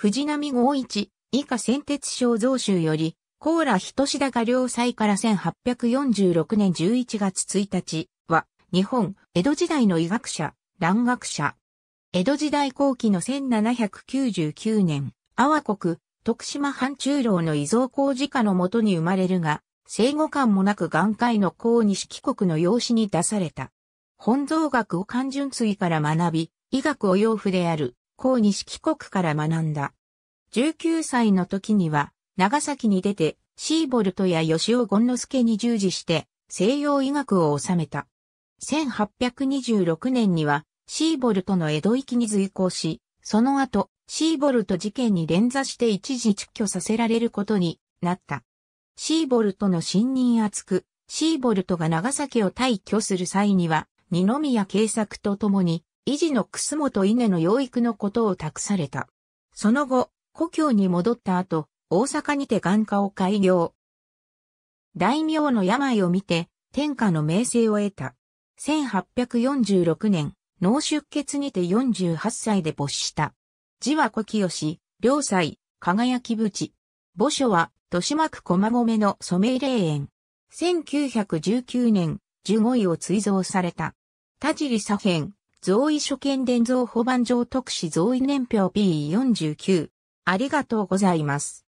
藤波豪一、以下先鉄省増州より、コーラだが良妻から1846年11月1日は、日本、江戸時代の医学者、蘭学者。江戸時代後期の1799年、阿波国、徳島藩中老の遺蔵工事家のもとに生まれるが、生後感もなく眼界の高西帰国の養子に出された。本草学を漢順次から学び、医学を養父である高西国から学んだ。19歳の時には、長崎に出て、シーボルトや吉尾権之助に従事して、西洋医学を治めた。1826年には、シーボルトの江戸行きに随行し、その後、シーボルト事件に連座して一時撤去させられることになった。シーボルトの信任厚く、シーボルトが長崎を退去する際には、二宮警作と共に維持の楠本稲の養育のことを託された。その後、故郷に戻った後、大阪にて眼科を開業。大名の病を見て、天下の名声を得た。1846年、脳出血にて48歳で没した。字は小清、良妻、輝き淵。墓所は、豊島区駒込の染井霊園。1919年、15位を追贈された。田尻左辺、増位所見伝贈保番上特使増位年表 b 4 9ありがとうございます。